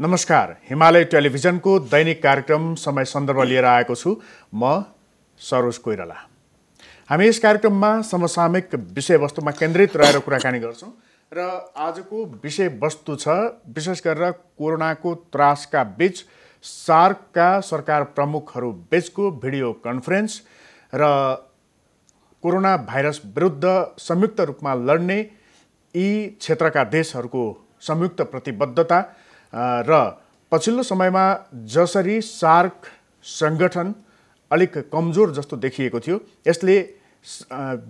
नमस्कार हिमालय टेलिभिजनको दैनिक कार्यक्रम समय सन्दर्भ लिएर आएको छु म सरोज कोइराला हामी यस कार्यक्रममा समसामयिक विषयवस्तुमा केन्द्रित रहेर कुराकानी गर्छौँ र आजको विषयवस्तु छ विशेष गरेर कोरोनाको त्रासका बिच सार्कका सरकार प्रमुखहरू बिचको भिडियो कन्फरेन्स र कोरोना भाइरस विरुद्ध संयुक्त रूपमा लड्ने यी क्षेत्रका देशहरूको संयुक्त प्रतिबद्धता र पछिल्लो समयमा जसरी सार्क सङ्गठन अलिक कमजोर जस्तो देखिएको थियो यसले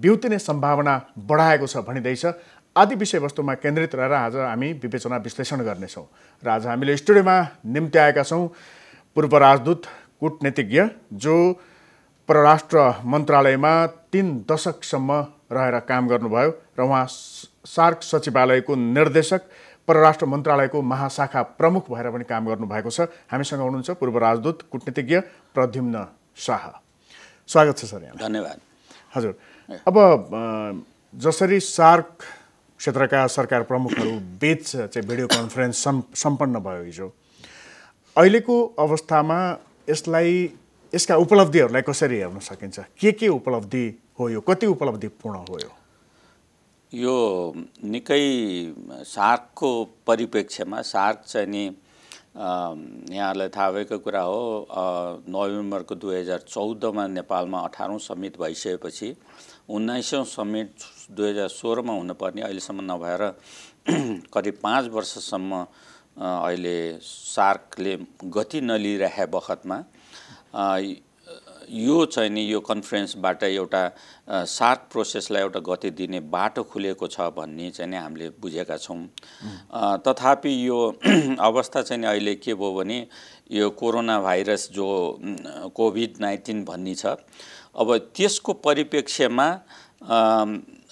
बिउतिने सम्भावना बढाएको छ भनिँदैछ आदि विषयवस्तुमा केन्द्रित रहेर आज हामी विवेचना विश्लेषण गर्नेछौँ र आज हामीले स्टुडियोमा निम्ति आएका छौँ पूर्व राजदूत कुटनीतिज्ञ जो परराष्ट्र मन्त्रालयमा तिन दशकसम्म रहेर काम गर्नुभयो र उहाँ सार्क सचिवालयको निर्देशक परराष्ट्र मन्त्रालयको महाशाखा प्रमुख भएर पनि काम गर्नुभएको छ हामीसँग हुनुहुन्छ पूर्व राजदूत कुटनीतिज्ञ प्रद्युम्न शाह स्वागत छ सर यहाँ धन्यवाद हजुर अब जसरी सार्क क्षेत्रका सरकार प्रमुखहरू बिच चाहिँ भिडियो कन्फरेन्स सम्पन्न भयो हिजो अहिलेको अवस्थामा यसलाई यसका उपलब्धिहरूलाई कसरी हेर्न सकिन्छ के के उपलब्धि हो यो कति उपलब्धिपूर्ण हो यो यो निकै सार्कको परिप्रेक्ष्यमा सार्क चाहिँ नि यहाँहरूलाई थाहा भएको कुरा हो नोभेम्बरको दुई हजार चौधमा नेपालमा अठारौँ समिट भइसकेपछि उन्नाइसौँ समिट दुई हजार सोह्रमा हुनुपर्ने अहिलेसम्म नभएर करिब पाँच वर्षसम्म अहिले सार्कले गति नलिइराखे बखतमा यो चाहिँ नि यो कन्फरेन्सबाट एउटा सार्क प्रोसेसलाई एउटा गति दिने बाटो खुलेको छ भन्ने चाहिँ नि हामीले बुझेका छौँ तथापि यो अवस्था चाहिँ नि अहिले के भयो भने यो कोरोना भाइरस जो कोभिड नाइन्टिन भन्ने छ अब त्यसको परिप्रेक्ष्यमा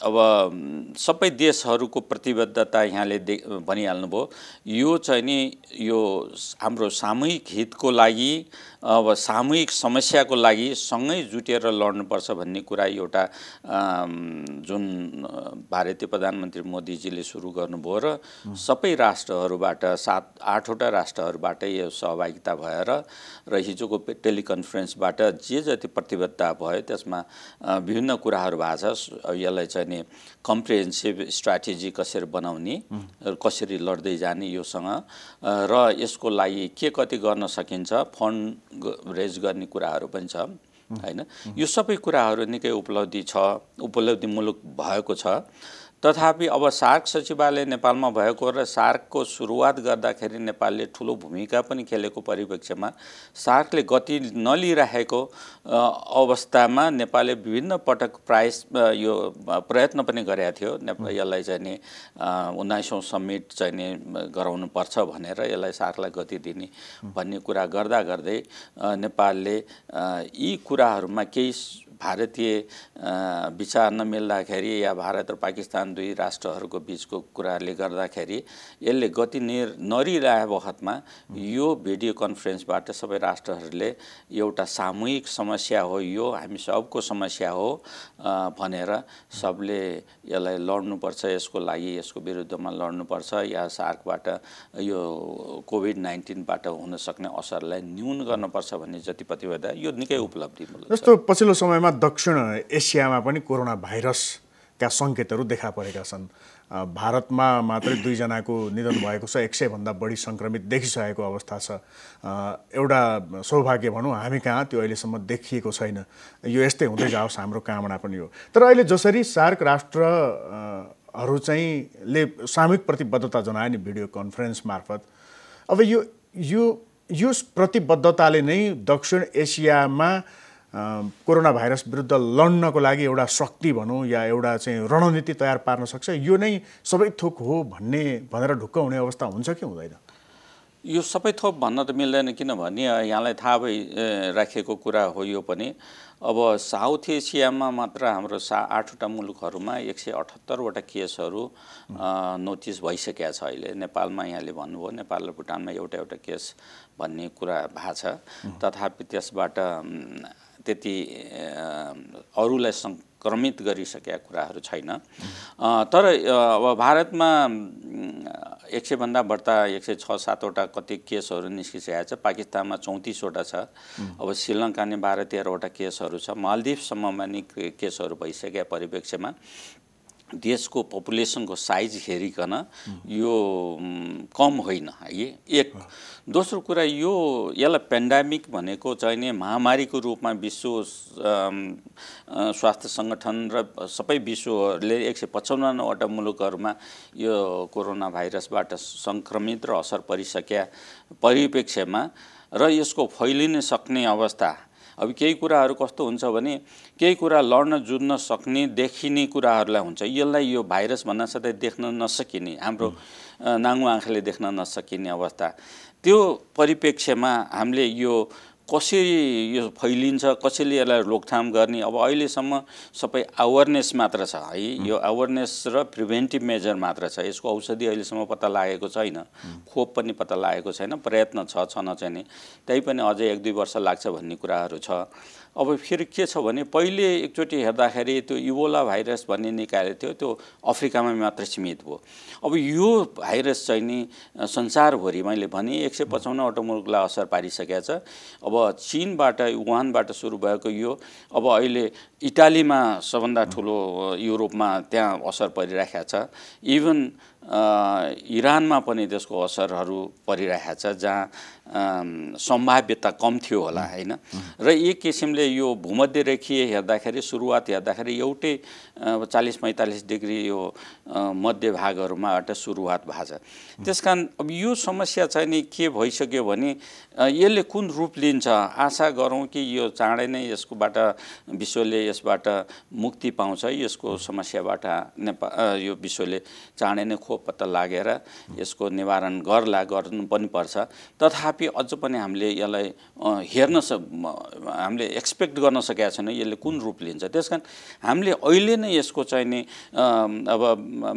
अब सबै देशहरूको प्रतिबद्धता यहाँले दे भनिहाल्नुभयो यो चाहिँ नि यो हाम्रो सामूहिक हितको लागि अब सामूहिक समस्याको लागि सँगै जुटेर लड्नुपर्छ भन्ने कुरा एउटा जुन भारतीय प्रधानमन्त्री मोदीजीले सुरु गर्नुभयो र सबै राष्ट्रहरूबाट सात आठवटा राष्ट्रहरूबाटै यो सहभागिता भएर र हिजोको टेलिकन्फरेन्सबाट जे जति प्रतिबद्धता भयो त्यसमा विभिन्न कुराहरू भएको छ यसलाई चाहिँ भने कम्प्रिहेन्सिभ स्ट्राटेजी कसरी बनाउने र कसरी लड्दै जाने योसँग र यसको लागि के कति गर्न सकिन्छ फन्ड रेज गर्ने कुराहरू पनि छ होइन यो सबै कुराहरू निकै उपलब्धि छ उपलब्धिमूलक भएको छ तथापि अब सार्क सचिवालय नेपालमा भएको र सार्कको सुरुवात गर्दाखेरि नेपालले ठुलो भूमिका पनि खेलेको परिप्रेक्ष्यमा सार्कले गति नलिइरहेको अवस्थामा नेपालले विभिन्न पटक प्रायस यो प्रयत्न पनि गरेका थियो यसलाई चाहिँ नि उन्नाइसौँ समिट चाहिँ नि गराउनुपर्छ भनेर यसलाई सार्कलाई गति दिने भन्ने कुरा गर्दा गर्दै नेपालले यी कुराहरूमा केही भारतीय विचार नमिल्दाखेरि या भारत र पाकिस्तान दुई राष्ट्रहरूको बिचको कुराले गर्दाखेरि यसले गति निर नरिरहेको बखतमा यो भिडियो कन्फरेन्सबाट सबै राष्ट्रहरूले एउटा सामूहिक समस्या हो यो हामी सबको समस्या हो भनेर सबले यसलाई लड्नुपर्छ यसको लागि यसको विरुद्धमा लड्नुपर्छ या सार्कबाट यो कोभिड नाइन्टिनबाट हुनसक्ने असरलाई न्यून गर्नुपर्छ भन्ने जति प्रतिबद्ध यो निकै उपलब्धि जस्तो पछिल्लो समयमा क्रममा दक्षिण एसियामा पनि कोरोना भाइरसका सङ्केतहरू देखा परेका छन् भारतमा मात्रै दुईजनाको निधन भएको छ एक सयभन्दा बढी सङ्क्रमित देखिसकेको अवस्था छ एउटा सौभाग्य भनौँ हामी कहाँ त्यो अहिलेसम्म देखिएको छैन यो यस्तै हुँदै जाओस् हाम्रो कामना पनि हो तर अहिले जसरी सार्क राष्ट्रहरू चाहिँ ले सामूहिक प्रतिबद्धता जनाए नि भिडियो कन्फरेन्स मार्फत अब यो यो यो प्रतिबद्धताले नै दक्षिण एसियामा कोरोना भाइरस विरुद्ध लड्नको लागि एउटा शक्ति भनौँ या एउटा चाहिँ रणनीति तयार पार्न सक्छ यो नै सबै थोक हो भन्ने भनेर ढुक्क हुने अवस्था हुन्छ कि हुँदैन यो सबै थोक भन्न त मिल्दैन किनभने यहाँलाई थाहा भइ राखेको कुरा हो यो पनि अब साउथ एसियामा मात्र हाम्रो सा आठवटा मुलुकहरूमा एक सय अठहत्तरवटा केसहरू नोटिस भइसकेका छ अहिले नेपालमा यहाँले भन्नुभयो नेपाल र भुटानमा एउटा एउटा केस भन्ने कुरा भएको छ तथापि त्यसबाट त्यति अरूलाई सङ्क्रमित गरिसकेका कुराहरू छैन तर अब भारतमा एक सयभन्दा बढ्ता एक सय छ सातवटा कति केसहरू निस्किसकेको छ पाकिस्तानमा चौतिसवटा छ अब श्रीलङ्का नै बाह्र तेह्रवटा केसहरू छ मालदिप्ससम्ममा नि केसहरू भइसकेका परिप्रेक्ष्यमा देशको पपुलेसनको साइज हेरिकन यो कम होइन है एक दोस्रो कुरा यो यसलाई पेन्डामिक भनेको चाहिँ नि महामारीको रूपमा विश्व स्वास्थ्य सङ्गठन र सबै विश्वहरूले एक सय पचपन्नवटा मुलुकहरूमा यो कोरोना भाइरसबाट सङ्क्रमित र असर परिसक्या परिप्रेक्ष्यमा र यसको फैलिन सक्ने अवस्था अब केही कुराहरू कस्तो हुन्छ भने केही कुरा लड्न जुड्न सक्ने देखिने कुराहरूलाई हुन्छ यसलाई यो भाइरस भन्नासाथै देख्न नसकिने हाम्रो नाङ्गो आँखाले देख्न नसकिने अवस्था त्यो परिप्रेक्ष्यमा हामीले यो कसरी यो फैलिन्छ कसरी यसलाई रोकथाम गर्ने अब अहिलेसम्म सबै अवेरनेस मात्र छ है यो अवेरनेस र प्रिभेन्टिभ मेजर मात्र छ यसको औषधि अहिलेसम्म पत्ता लागेको छैन खोप पनि पत्ता लागेको छैन प्रयत्न छ छ नचाहिने पनि अझै एक दुई वर्ष लाग्छ भन्ने कुराहरू छ अब फेरि के छ भने पहिले एकचोटि हेर्दाखेरि त्यो इबोला भाइरस भन्ने निकाले थियो त्यो अफ्रिकामा मात्र सीमित भयो अब यो भाइरस चाहिँ नि संसारभरि मैले भने एक सय पचाउन्नवटा मुलुकलाई असर पारिसकेको छ अब चिनबाट वुहानबाट सुरु भएको यो अब अहिले इटालीमा सबभन्दा ठुलो युरोपमा त्यहाँ असर परिरहेको छ इभन इरानमा पनि त्यसको असरहरू परिरहेको छ जहाँ सम्भाव्यता कम थियो होला होइन र एक किसिमले यो भूमध्यरेखीय हेर्दाखेरि सुरुवात हेर्दाखेरि एउटै अब चालिस पैँतालिस डिग्री यो मध्य भागहरूमाबाट सुरुवात भएको छ त्यस कारण अब यो समस्या चाहिँ नि के भइसक्यो भने यसले कुन रूप लिन्छ आशा गरौँ कि यो चाँडै नै यसकोबाट विश्वले यसबाट मुक्ति पाउँछ यसको समस्याबाट नेपाल यो विश्वले चाँडै नै खोप पत्ता लागेर यसको निवारण गर्ला गर्नु पनि पर्छ तथापि अझ पनि हामीले यसलाई हेर्न स हामीले एक्सपेक्ट गर्न सकेका छैनौँ यसले कुन रूप लिन्छ त्यस कारण हामीले अहिले नै नै यसको चाहिँ नि अब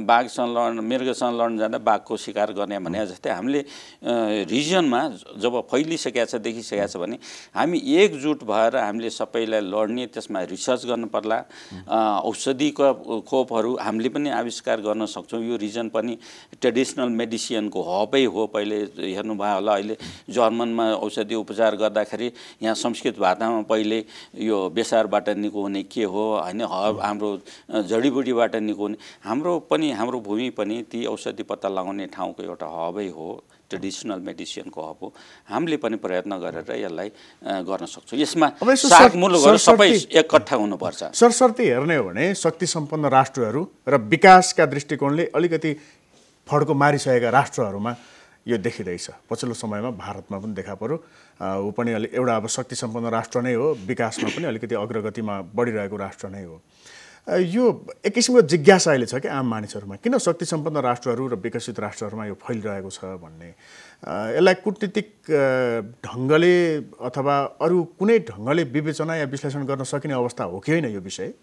बाघसँग संलग्न मृगसँग संलग्न जाँदा बाघको शिकार गर्ने भने जस्तै हामीले रिजनमा जब फैलिसकेका छ देखिसकेका छ भने हामी एकजुट भएर हामीले सबैलाई लड्ने त्यसमा रिसर्च गर्नु पर्ला औषधिको खोपहरू हामीले पनि आविष्कार गर्न सक्छौँ यो रिजन पनि ट्रेडिसनल मेडिसिनको हबै हो पहिले हेर्नुभयो होला अहिले जर्मनमा औषधि उपचार गर्दाखेरि यहाँ संस्कृत भाषामा पहिले यो बेसारबाट निको हुने के हो होइन हाम्रो जडीबुटीबाट निको हाम्रो पनि हाम्रो भूमि पनि ती औषधि पत्ता लगाउने ठाउँको एउटा हबै हो ट्रेडिसनल मेडिसिनको हब हो हामीले पनि प्रयत्न गरेर यसलाई गर्न सक्छौँ यसमा सबै एकट्ठा हुनुपर्छ सरस्वती हेर्ने हो भने शक्ति सम्पन्न राष्ट्रहरू र विकासका दृष्टिकोणले अलिकति फड्को मारिसकेका राष्ट्रहरूमा यो देखिँदैछ पछिल्लो समयमा भारतमा पनि देखा पऱ्यो ऊ पनि अलि एउटा अब शक्ति सम्पन्न राष्ट्र नै हो विकासमा पनि अलिकति अग्रगतिमा बढिरहेको राष्ट्र नै हो यो एक किसिमको जिज्ञासा अहिले छ कि आम मानिसहरूमा किन शक्ति सम्पन्न राष्ट्रहरू र विकसित राष्ट्रहरूमा यो फैलिरहेको छ भन्ने यसलाई कुटनीतिक ढङ्गले अथवा अरू कुनै ढङ्गले विवेचना या विश्लेषण गर्न सकिने अवस्था हो कि होइन यो विषय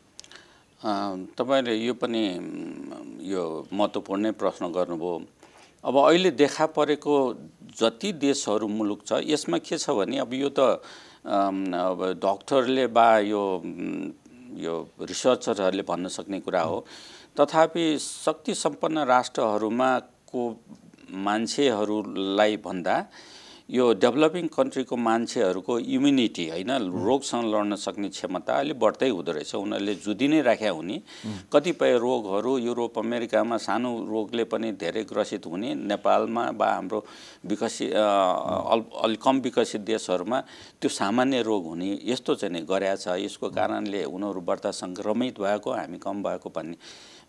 तपाईँले यो पनि यो महत्त्वपूर्णै प्रश्न गर्नुभयो अब अहिले देखा परेको जति देशहरू मुलुक छ यसमा के छ भने अब यो त अब डक्टरले वा यो यो रिसर्चरहरूले भन्न सक्ने कुरा हो तथापि शक्ति सम्पन्न राष्ट्रहरूमा को मान्छेहरूलाई भन्दा यो डेभलपिङ कन्ट्रीको मान्छेहरूको इम्युनिटी होइन रोगसँग लड्न सक्ने क्षमता अलिक बढ्दै हुँदो रहेछ उनीहरूले जुदी नै राख्या हुने कतिपय रोगहरू युरोप अमेरिकामा सानो रोगले पनि धेरै ग्रसित हुने नेपालमा वा हाम्रो विकसित अलिक कम विकसित देशहरूमा त्यो सामान्य रोग हुने यस्तो चाहिँ गरेछ यसको कारणले उनीहरू बढ्दा सङ्क्रमित भएको हामी कम भएको भन्ने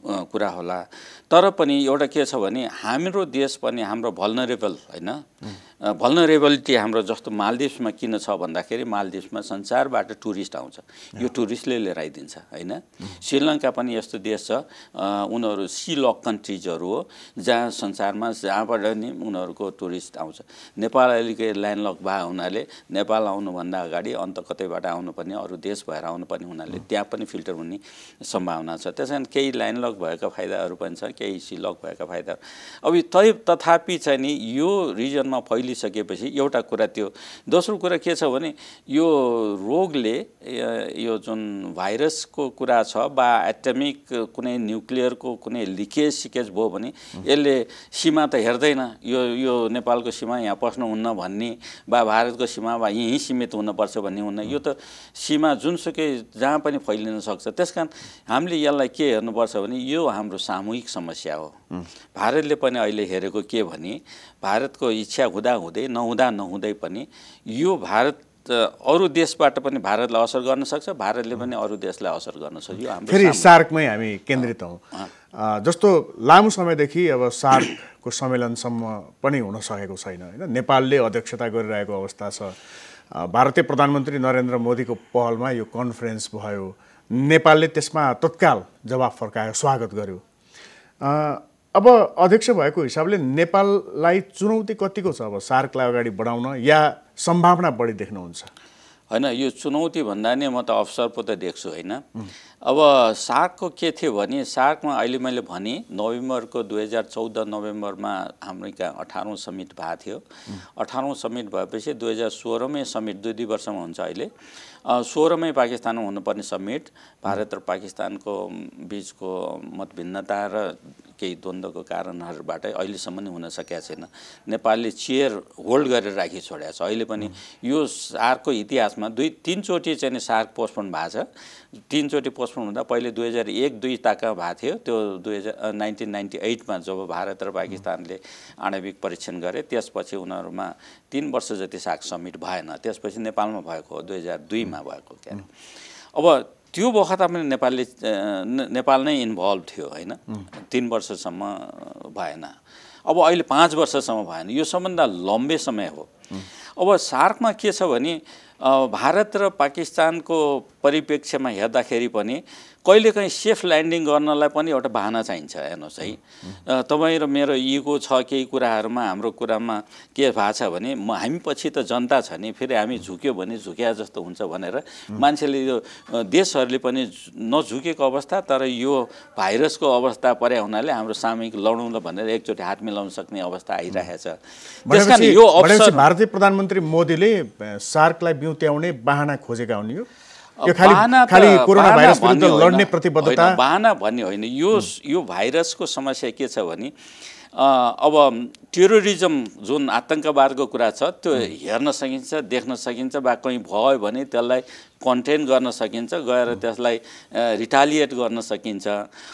कुरा होला तर पनि एउटा के छ भने हाम्रो देश पनि हाम्रो भल्नरेबल होइन भल्नरेबलिटी हाम्रो जस्तो मालदिप्समा किन छ भन्दाखेरि मालदिप्समा संसारबाट टुरिस्ट आउँछ यो टुरिस्टले लिएर आइदिन्छ होइन श्रीलङ्का पनि यस्तो देश छ उनीहरू सी लक कन्ट्रिजहरू हो जहाँ संसारमा जहाँबाट नि उनीहरूको टुरिस्ट आउँछ नेपाल अलिकति लक भए हुनाले नेपाल आउनुभन्दा अगाडि अन्त कतैबाट आउनुपर्ने अरू देश भएर आउनुपर्ने हुनाले त्यहाँ पनि फिल्टर हुने सम्भावना छ त्यस कारण केही ल्यान्ड लक भएका फाइदाहरू पनि छ केही सी लक भएका फाइदाहरू अब तै तथापि चाहिँ नि यो रिजनमा फैलिसकेपछि एउटा कुरा त्यो दोस्रो कुरा के छ भने यो रोगले यो जुन भाइरसको कुरा छ वा एटमिक कुनै न्युक्लियरको कुनै लिकेज सिकेज भयो भने यसले सीमा त हेर्दैन यो यो नेपालको सीमा यहाँ पस्नुहुन्न भन्ने वा भारतको सीमा वा यहीँ सीमित हुनुपर्छ भन्ने हुन्न यो त सीमा जुनसुकै जहाँ पनि फैलिन सक्छ त्यस कारण हामीले यसलाई के हेर्नुपर्छ भने अनि यो हाम्रो सामूहिक समस्या हो भारतले पनि अहिले हेरेको के भने भारतको इच्छा हुँदा हुँदै नहुँदा नहुँदै पनि यो भारत अरू देशबाट पनि भारतलाई असर गर्न सक्छ भारतले पनि अरू देशलाई असर गर्न सक्छ यो फेरि सार्कमै हामी केन्द्रित हौँ जस्तो लामो समयदेखि अब सार्कको सम्मेलनसम्म पनि हुन सकेको छैन होइन नेपालले अध्यक्षता गरिरहेको अवस्था छ भारतीय प्रधानमन्त्री नरेन्द्र मोदीको पहलमा यो कन्फरेन्स भयो नेपालले त्यसमा तत्काल जवाब फर्कायो स्वागत गर्यो अब अध्यक्ष भएको हिसाबले नेपाललाई चुनौती कतिको छ अब सार्कलाई अगाडि बढाउन या सम्भावना बढी देख्नुहुन्छ होइन यो चुनौती भन्दा नै म त अवसर पो त देख्छु होइन अब सार्कको के थियो भने सार्कमा अहिले मैले भने नोभेम्बरको दुई हजार चौध नोभेम्बरमा हाम्रो कहाँ अठारौँ समिट भएको थियो अठारौँ समिट भएपछि दुई हजार सोह्रमै समिट दुई दुई वर्षमा हुन्छ अहिले सोह्रमै पाकिस्तानमा हुनुपर्ने समिट भारत र पाकिस्तानको बिचको मतभिन्नता र केही द्वन्द्वको कारणहरूबाट अहिलेसम्म नै हुन सकेका छैन नेपालले चेयर होल्ड गरेर राखी छोडेको छ अहिले पनि यो सार्कको इतिहासमा दुई तिनचोटि चाहिँ नि सार्क पोस्टपोन भएको छ तिनचोटि पोस्टपोन हुँदा पहिले दुई हजार एक दुई ताका भएको थियो त्यो दुई हजार नाइन्टिन नाइन्टी एटमा जब भारत र पाकिस्तानले आणविक परीक्षण गरे त्यसपछि उनीहरूमा तिन वर्ष जति साग समिट भएन त्यसपछि नेपालमा भएको दुई हजार दुईमा भएको क्या अब त्यो बखत पनि नेपालले नेपाल नै इन्भल्भ थियो होइन तिन वर्षसम्म भएन अब अहिले पाँच वर्षसम्म भएन यो सबभन्दा लम्बे समय हो अब सार्कमा के छ भने भारत र पाकिस्तानको परिप्रेक्ष्यमा हेर्दाखेरि पनि कहिलेकाहीँ सेफ ल्यान्डिङ गर्नलाई पनि एउटा बाहना चाहिन्छ हेर्नुहोस् है तपाईँ र मेरो इगो छ केही कुराहरूमा हाम्रो कुरामा के भएको छ भने म हामी पछि त जनता छ नि फेरि हामी झुक्यो भने झुक्या जस्तो हुन्छ भनेर मान्छेले यो देशहरूले पनि नझुकेको अवस्था तर यो भाइरसको अवस्था परे हुनाले हाम्रो सामूहिक लडौँ भनेर एकचोटि हात मिलाउन सक्ने अवस्था आइरहेको छ यो अवसर भारतीय प्रधानमन्त्री मोदीले सार्कलाई बिउत्याउने बाहना खोजेका हुन् यो यो खाली खाली कोरोना भाइरस विरुद्ध लड्ने प्रतिबद्धता बाहना भन्ने होइन यो यो भाइरसको समस्या के छ भने अब टेरोरिजम जुन आतङ्कवादको कुरा छ त्यो हेर्न सकिन्छ देख्न सकिन्छ वा कहीँ भयो भने त्यसलाई कन्टेन गर्न सकिन्छ गएर त्यसलाई रिटालिएट गर्न सकिन्छ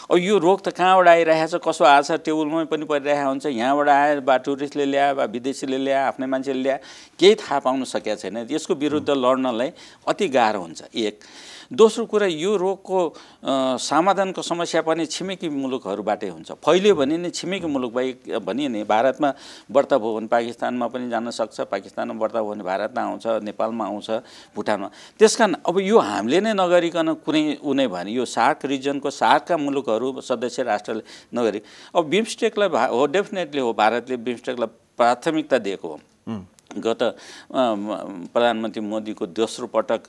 अब यो रोग त कहाँबाट आइरहेको छ कसो आएछ टेबुलमै पनि परिरहेको हुन्छ यहाँबाट आए वा टुरिस्टले ल्याए वा विदेशीले ल्याए आफ्नै मान्छेले ल्याए केही थाहा पाउन सकेको छैन यसको विरुद्ध लड्नलाई अति गाह्रो हुन्छ एक दोस्रो कुरा यो रोगको समाधानको समस्या पनि छिमेकी मुलुकहरूबाटै हुन्छ फैल्यो भने नि छिमेकी मुलुक भए भने नि भारतमा व्रत भयो भने पाकिस्तानमा पनि जान सक्छ पाकिस्तानमा व्रत भयो भने भारतमा आउँछ नेपालमा आउँछ भुटानमा त्यस कारण अब यो हामीले नै नगरिकन कुनै उनी भने यो सार्क रिजनको सार्कका मुलुकहरू सदस्य राष्ट्रले नगरी अब बिम्स्टेकलाई हो डेफिनेटली हो भारतले बिम्स्टेकलाई प्राथमिकता दिएको हो गत प्रधानमन्त्री मोदीको दोस्रो पटक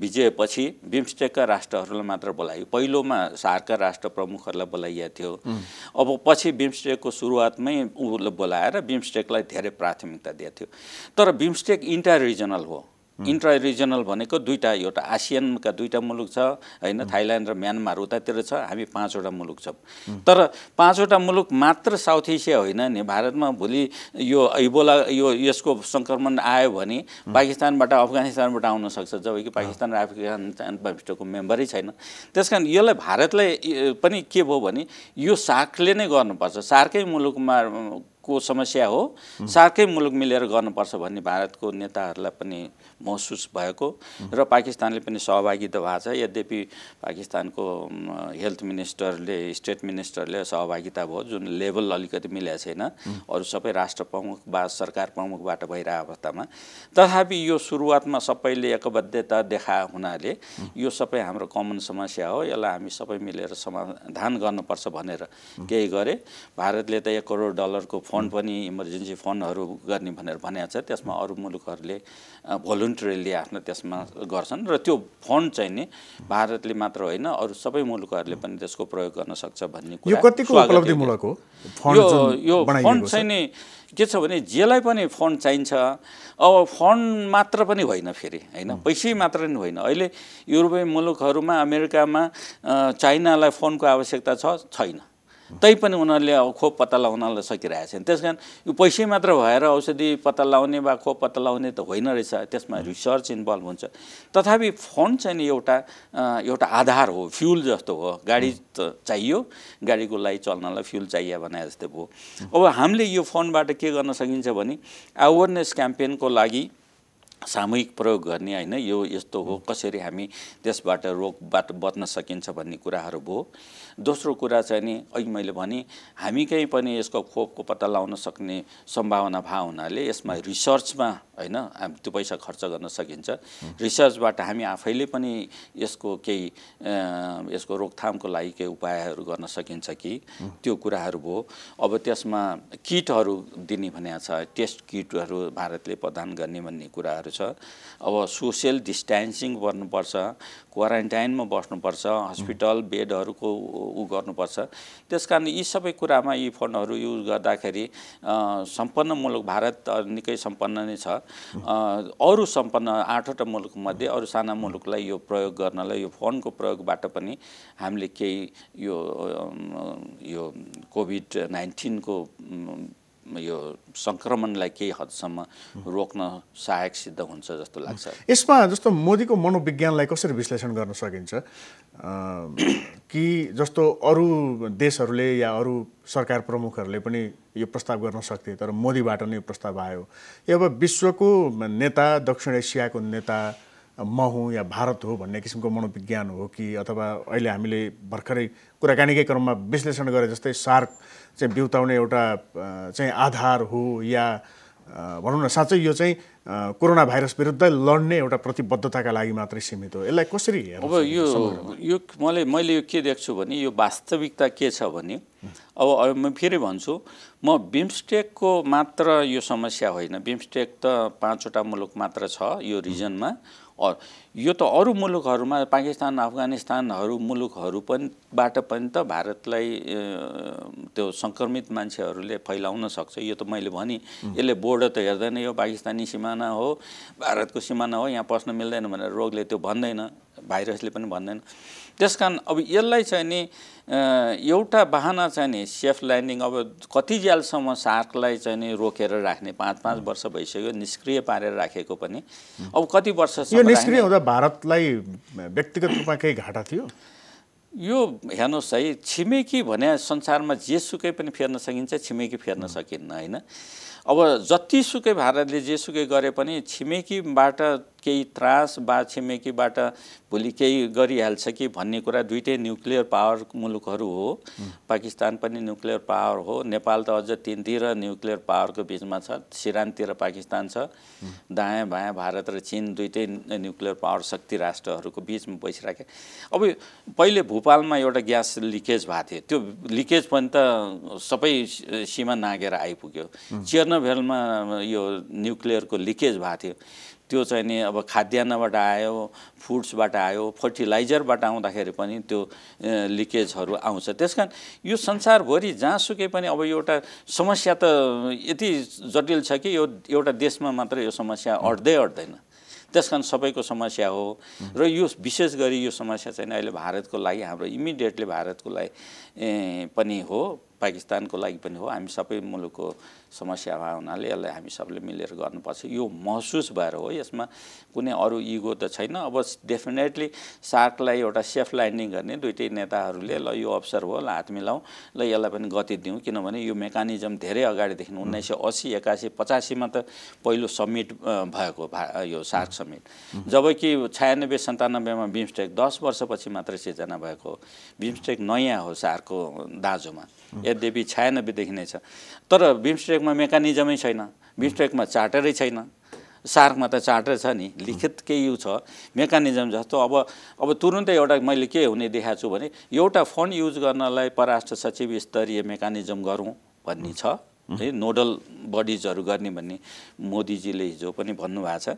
विजयपछि बिमस्टेकका राष्ट्रहरूलाई मात्र बोलायो पहिलोमा सारका राष्ट्र प्रमुखहरूलाई बोलाइएको थियो अब पछि बिमस्टेकको सुरुवातमै उसले बोलाएर बिमस्टेकलाई धेरै प्राथमिकता दिएको थियो तर बिमस्टेक इन्टर रिजनल हो इन्ट्रा hmm. रिजनल भनेको दुईवटा एउटा आसियनका दुईवटा मुलुक छ होइन hmm. थाइल्यान्ड र म्यानमार उतातिर छ हामी पाँचवटा मुलुक छौँ hmm. तर पाँचवटा मुलुक मात्र साउथ एसिया होइन नि भारतमा भोलि यो इबोला यो यसको सङ्क्रमण आयो भने पाकिस्तानबाट अफगानिस्तानबाट आउन आउनसक्छ जबकि पाकिस्तान र अफगानिस्तान अफगानिस्तानको मेम्बरै छैन त्यस कारण यसलाई भारतलाई पनि के भयो भने यो सार्कले नै गर्नुपर्छ सार्कै मुलुकमा को समस्या हो सार्कै मुलुक मिलेर गर्नुपर्छ भन्ने भारतको नेताहरूलाई पनि महसुस भएको र पाकिस्तानले पनि सहभागिता भएको छ यद्यपि पाकिस्तानको हेल्थ मिनिस्टरले स्टेट मिनिस्टरले सहभागिता भयो जुन लेभल अलिकति मिलेको छैन अरू सबै राष्ट्र प्रमुख वा सरकार प्रमुखबाट भइरहेको अवस्थामा तथापि यो सुरुवातमा सबैले एकबद्धता देखाए हुनाले यो सबै हाम्रो कमन समस्या हो यसलाई हामी सबै मिलेर समाधान गर्नुपर्छ भनेर केही गरे भारतले त एक करोड डलरको फन्ड पनि इमर्जेन्सी फन्डहरू गर्ने भनेर भनेको छ त्यसमा अरू मुलुकहरूले भोलु भोलन्टरीली आफ्नो त्यसमा गर्छन् र त्यो फन्ड चाहिँ नि भारतले मात्र होइन अरू सबै मुलुकहरूले पनि त्यसको प्रयोग गर्न सक्छ भन्ने कुरा यो यो फन्ड चाहिँ नि के छ भने जेलाई पनि फन्ड चाहिन्छ अब फन्ड मात्र पनि होइन फेरि होइन पैसै मात्र नि होइन अहिले युरोपियन मुलुकहरूमा अमेरिकामा चाइनालाई फन्डको आवश्यकता छ छैन तैपनि उनीहरूले अब खोप पत्ता लगाउनलाई सकिरहेको छैन त्यस कारण यो पैसै मात्र भएर औषधि पत्ता लगाउने वा खोप पत्ता लगाउने त होइन रहेछ त्यसमा रिसर्च इन्भल्भ हुन्छ तथापि फन्ड चाहिँ नि एउटा एउटा आधार हो फ्युल जस्तो हो गाडी त चाहियो गाडीको लागि चल्नलाई फ्युल चाहियो भने जस्तै भयो अब हामीले यो फन्डबाट के गर्न सकिन्छ भने अवेरनेस क्याम्पेनको लागि सामूहिक प्रयोग गर्ने होइन यो यस्तो हो कसरी हामी त्यसबाट रोगबाट बच्न सकिन्छ भन्ने कुराहरू भयो दोस्रो कुरा चाहिँ नि अघि मैले भने हामी कहीँ पनि यसको खोपको पत्ता लगाउन सक्ने सम्भावना भएको हुनाले यसमा रिसर्चमा होइन हामी त्यो पैसा खर्च गर्न सकिन्छ रिसर्चबाट हामी आफैले पनि यसको केही यसको रोकथामको लागि केही उपायहरू गर्न सकिन्छ कि त्यो कुराहरू भयो अब त्यसमा किटहरू दिने भनिएको छ टेस्ट किटहरू भारतले प्रदान गर्ने भन्ने कुराहरू छ अब सोसियल डिस्टेन्सिङ गर्नुपर्छ क्वारेन्टाइनमा बस्नुपर्छ हस्पिटल बेडहरूको ऊ गर्नुपर्छ त्यस कारण यी सबै कुरामा यी फन्डहरू युज गर्दाखेरि सम्पन्न मुलुक भारत निकै सम्पन्न नै छ अरू सम्पन्न आठवटा मुलुकमध्ये अरू साना मुलुकलाई यो प्रयोग गर्नलाई यो फोनको प्रयोगबाट पनि हामीले केही यो यो कोभिड नाइन्टिनको यो सङ्क्रमणलाई केही हदसम्म रोक्न सहायक सिद्ध हुन्छ जस्तो लाग्छ यसमा जस्तो मोदीको मनोविज्ञानलाई कसरी विश्लेषण गर्न सकिन्छ कि जस्तो अरू देशहरूले या अरू सरकार प्रमुखहरूले पनि यो प्रस्ताव गर्न सक्थे तर मोदीबाट नै यो प्रस्ताव आयो यो अब विश्वको नेता दक्षिण एसियाको नेता म हुँ या भारत हो भन्ने किसिमको मनोविज्ञान हो कि अथवा अहिले हामीले भर्खरै कुराकानीकै क्रममा विश्लेषण गरे जस्तै सार्क चाहिँ बिउताउने एउटा चाहिँ आधार हो या भनौँ न साँच्चै यो चाहिँ कोरोना भाइरस विरुद्ध लड्ने एउटा प्रतिबद्धताका लागि मात्रै सीमित हो यसलाई कसरी अब यो यो मैले मैले यो के देख्छु भने यो वास्तविकता के छ भने अब म फेरि भन्छु म बिम्स्टेकको मात्र यो समस्या होइन बिम्स्टेक त पाँचवटा मुलुक मात्र छ यो रिजनमा यो त अरू मुलुकहरूमा पाकिस्तान अफगानिस्तानहरू मुलुकहरू पनिबाट पनि त भारतलाई त्यो सङ्क्रमित मान्छेहरूले फैलाउन सक्छ यो त मैले भनेँ यसले बोर्डर त हेर्दैन यो पाकिस्तानी सिमाना हो भारतको सिमाना हो यहाँ पस्न मिल्दैन भनेर रोगले त्यो भन्दैन भाइरसले पनि भन्दैन त्यस कारण अब यसलाई चाहिँ नि एउटा बाहना चाहिँ नि सेफ ल्यान्डिङ अब कति जालसम्म सार्कलाई चाहिँ नि रोकेर राख्ने पाँच पाँच वर्ष भइसक्यो निष्क्रिय पारेर राखेको पनि अब कति वर्ष निष्क्रिय हुँदा भारतलाई व्यक्तिगत रूपमा केही घाटा थियो यो हेर्नुहोस् है छिमेकी भने संसारमा जेसुकै पनि फेर्न सकिन्छ छिमेकी फेर्न सकिन्न होइन अब जतिसुकै भारतले जेसुकै गरे पनि छिमेकीबाट केही त्रास वा छिमेकीबाट भोलि केही गरिहाल्छ कि भन्ने कुरा दुइटै न्युक्लियर पावर मुलुकहरू हो पाकिस्तान पनि न्युक्लियर पावर हो नेपाल त अझ तिनतिर न्युक्लियर पावरको बिचमा छ सिरानतिर पाकिस्तान छ दायाँ बायाँ भारत र चिन दुइटै न्युक्लियर पावर शक्ति राष्ट्रहरूको बिचमा बसिराखे अब पहिले भोपालमा एउटा ग्यास लिकेज भएको थियो त्यो लिकेज पनि त सबै सीमा नागेर आइपुग्यो चियर भेलमा यो न्युक्लियरको लिकेज भएको थियो त्यो चाहिँ नि अब खाद्यान्नबाट आयो फुड्सबाट आयो फर्टिलाइजरबाट आउँदाखेरि पनि त्यो लिकेजहरू आउँछ त्यस कारण यो संसारभरि जहाँसुकै पनि अब एउटा समस्या त यति जटिल छ कि यो एउटा देशमा मात्र यो समस्या अट्दै अट्दैन त्यस कारण सबैको समस्या हो र यो विशेष गरी यो समस्या चाहिँ अहिले भारतको लागि हाम्रो इमिडिएटली भारतको लागि पनि हो पाकिस्तानको लागि पनि हो हामी सबै मुलुकको समस्या भए हुनाले यसलाई हामी सबले मिलेर गर्नुपर्छ यो महसुस भएर हो यसमा कुनै अरू इगो त छैन अब डेफिनेटली सार्कलाई एउटा सेफ ल्यान्डिङ गर्ने दुइटै नेताहरूले ल यो अवसर हो ल हात मिलाउँ ल यसलाई पनि गति दिउँ किनभने यो मेकानिजम धेरै अगाडिदेखि उन्नाइस सय असी एकासी पचासीमा त पहिलो समिट भएको भा यो सार्क समिट जबकि छयानब्बे सन्तानब्बेमा बिम्स्टेक दस वर्षपछि मात्र सिर्जना भएको हो बिम्स्टेक नयाँ हो सार्कको दाजुमा यद्यपि छयानब्बेदेखि नै छ तर बिमस्टेकमा मेकानिजमै छैन बिमस्टेकमा चार्टरै छैन सार्कमा त चार्टर छ नि लिखित केही छ मेकानिजम जस्तो अब अब तुरुन्तै एउटा मैले के हुने देखाएको छु भने एउटा फोन युज गर्नलाई परराष्ट्र सचिव स्तरीय मेकानिजम गरौँ भन्ने छ है नोडल बडिजहरू गर्ने भन्ने मोदीजीले हिजो पनि भन्नुभएको छ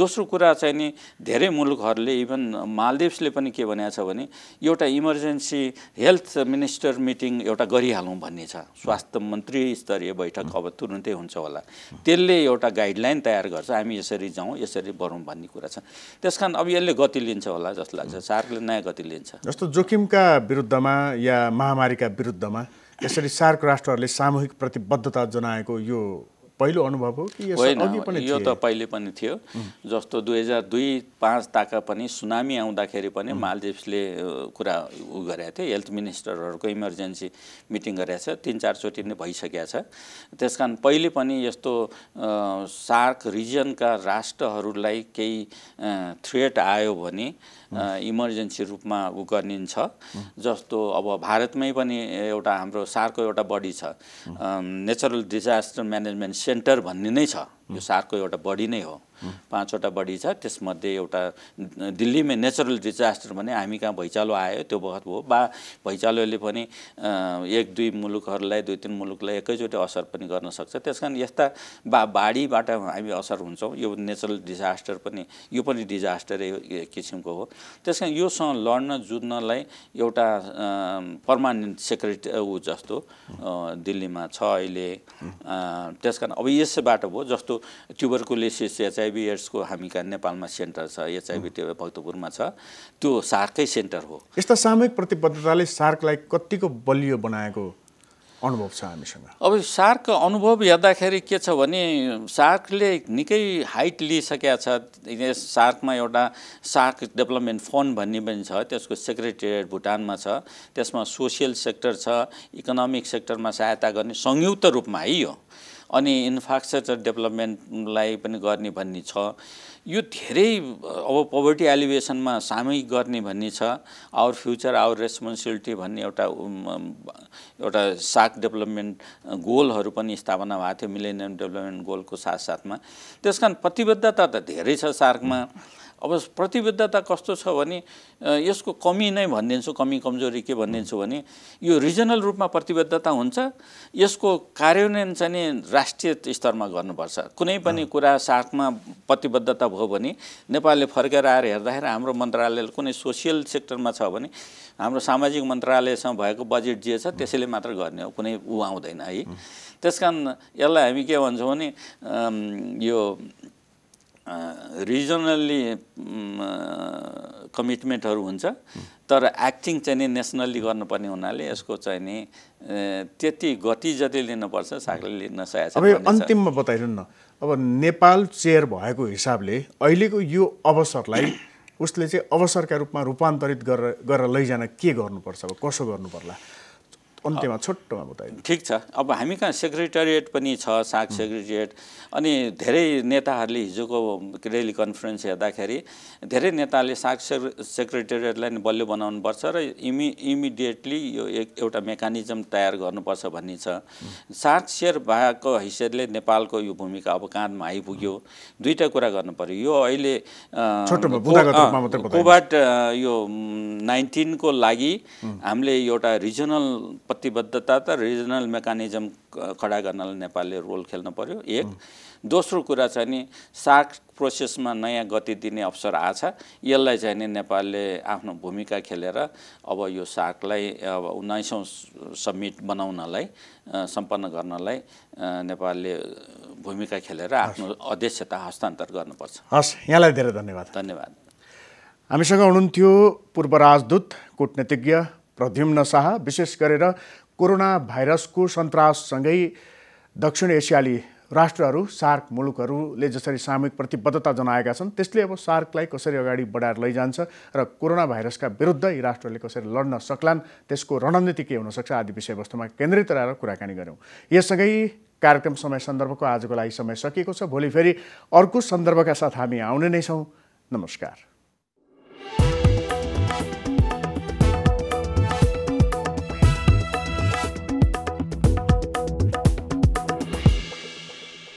दोस्रो कुरा चाहिँ नि धेरै मुलुकहरूले इभन मालदिप्सले पनि के भनेको छ भने एउटा इमर्जेन्सी हेल्थ मिनिस्टर मिटिङ एउटा गरिहालौँ भन्ने छ स्वास्थ्य मन्त्री स्तरीय बैठक अब तुरुन्तै हुन्छ होला त्यसले एउटा गाइडलाइन तयार गर्छ हामी यसरी जाउँ यसरी बढौँ भन्ने कुरा छ त्यस अब यसले गति लिन्छ होला जस्तो लाग्छ सार्कले नयाँ गति लिन्छ जस्तो जोखिमका विरुद्धमा या महामारीका विरुद्धमा यसरी सार्क राष्ट्रहरूले सामूहिक प्रतिबद्धता जनाएको यो पहिलो अनुभव हो कि होइन यो त पहिले पनि थियो जस्तो दुई हजार दुई पाँच ताका पनि सुनामी आउँदाखेरि पनि मालदिप्सले कुरा उ गरेका थियो हेल्थ मिनिस्टरहरूको इमर्जेन्सी मिटिङ गरेको छ तिन चारचोटि नै भइसकेको छ त्यस कारण पहिले पनि यस्तो सार्क रिजनका राष्ट्रहरूलाई केही थ्रेट आयो भने इमर्जेन्सी रूपमा ऊ गरिन्छ जस्तो अब भारतमै पनि एउटा हाम्रो सारको एउटा बडी छ नेचरल डिजास्टर म्यानेजमेन्ट सेन्टर भन्ने नै छ यो सारको एउटा बडी नै हो पाँचवटा बडी छ त्यसमध्ये एउटा दिल्लीमै नेचरल डिजास्टर भने हामी कहाँ भैँचालो आयो त्यो बखत हो बा भैँचालोले पनि एक दुई मुलुकहरूलाई दुई तिन मुलुकलाई एकैचोटि असर पनि गर्न सक्छ त्यस कारण यस्ता बा बाढीबाट हामी असर हुन्छौँ यो नेचरल डिजास्टर पनि यो पनि डिजास्टरै किसिमको हो त्यस कारण योसँग लड्न जुझ्नलाई एउटा पर्मानेन्ट सेक्रेटरी ऊ जस्तो दिल्लीमा छ अहिले त्यस कारण अब यसबाट भयो जस्तो ट्युबरकुलेसिस एचआइबी एड्सको हामी कहाँ नेपालमा सेन्टर छ एचआइबी त्यो भक्तपुरमा छ त्यो सार्कै सेन्टर हो यस्ता सामूहिक प्रतिबद्धताले सार्कलाई कतिको बलियो बनाएको अनुभव छ हामीसँग अब सार्कको अनुभव हेर्दाखेरि के छ भने सार्कले निकै हाइट लिइसकेका छ यस सार्कमा एउटा सार्क डेभलपमेन्ट फन्ड भन्ने पनि छ त्यसको सेक्रेटेरिएट भुटानमा छ त्यसमा सोसियल सेक्टर छ इकोनोमिक सेक्टरमा सहायता गर्ने संयुक्त रूपमा है यो अनि इन्फ्रास्ट्रक्चर डेभलपमेन्टलाई पनि गर्ने भन्ने छ यो धेरै अब पोभर्टी एलिभेसनमा सामूहिक गर्ने भन्ने छ आवर फ्युचर आवर रेस्पोन्सिबिलिटी भन्ने एउटा एउटा साक डेभलपमेन्ट गोलहरू पनि स्थापना भएको थियो मिलेनियम डेभलपमेन्ट गोलको साथसाथमा त्यस कारण प्रतिबद्धता त धेरै छ सार्कमा अब प्रतिबद्धता कस्तो छ भने यसको कमी नै भनिदिन्छु कमी कमजोरी के भनिदिन्छु भने यो रिजनल रूपमा प्रतिबद्धता हुन्छ यसको कार्यान्वयन चाहिँ राष्ट्रिय स्तरमा गर्नुपर्छ कुनै पनि कुरा साथमा प्रतिबद्धता भयो भने नेपालले फर्केर आएर हेर्दाखेरि हाम्रो मन्त्रालय कुनै सोसियल सेक्टरमा छ भने हाम्रो सामाजिक मन्त्रालयसँग भएको बजेट जे छ त्यसैले मात्र गर्ने हो कुनै ऊ आउँदैन है त्यस कारण यसलाई हामी के भन्छौँ भने यो रिजनल्ली कमिटमेन्टहरू हुन्छ तर एक्टिङ चाहिँ नि नेसनल्ली गर्नुपर्ने हुनाले यसको चाहिँ नि त्यति गति जति लिनुपर्छ सागले लिन सकेको छ अन्तिममा बताइदिनु न अब नेपाल चेयर भएको हिसाबले अहिलेको यो अवसरलाई उसले चाहिँ अवसरका रूपमा रूपान्तरित गरेर गरेर लैजान के गर्नुपर्छ अब कसो गर्नुपर्ला अन्त्यमा छोटोमा बताइदिनु ठिक छ अब हामी कहाँ सेक्रेटरिएट पनि छ साग सेक्रेटरिएट अनि धेरै नेताहरूले हिजोको रेली कन्फरेन्स हेर्दाखेरि धेरै नेताले साग सेक्रेटेरिएटलाई नै बलियो बनाउनुपर्छ र इमि इमिडिएटली यो एक एउटा मेकानिजम तयार गर्नुपर्छ भन्ने छ साग सेयर भएको हैसियतले नेपालको यो भूमिका अब काँधमा आइपुग्यो दुईवटा कुरा गर्नु पऱ्यो यो अहिले कोभिड यो नाइन्टिनको लागि हामीले एउटा रिजनल प्रतिबद्धता त रिजनल मेकानिजम खडा गर्नलाई नेपालले रोल खेल्नु पर्यो एक दोस्रो कुरा चाहिँ नि सार्क प्रोसेसमा नयाँ गति दिने अवसर आछ यसलाई चाहिँ नि नेपालले आफ्नो भूमिका खेलेर अब यो सार्कलाई अब उन्नाइसौँ समिट बनाउनलाई सम्पन्न गर्नलाई नेपालले भूमिका खेलेर आफ्नो अध्यक्षता हस्तान्तर गर्नुपर्छ हस् यहाँलाई धेरै धन्यवाद धन्यवाद हामीसँग हुनुहुन्थ्यो पूर्व राजदूत कूटनीतिज्ञ प्रद्युम्न शाह विशेष गरेर कोरोना भाइरसको सन्ताससँगै दक्षिण एसियाली राष्ट्रहरू सार्क मुलुकहरूले जसरी सामूहिक प्रतिबद्धता जनाएका छन् त्यसले अब सार्कलाई कसरी अगाडि बढाएर लैजान्छ र कोरोना भाइरसका विरुद्ध यी राष्ट्रहरूले कसरी लड्न सक्लान् त्यसको रणनीति के हुनसक्छ आदि विषयवस्तुमा केन्द्रित रहेर कुराकानी गऱ्यौँ यससँगै कार्यक्रम समय सन्दर्भको आजको लागि समय सकिएको छ भोलि फेरि अर्को सन्दर्भका साथ हामी आउने नै छौँ नमस्कार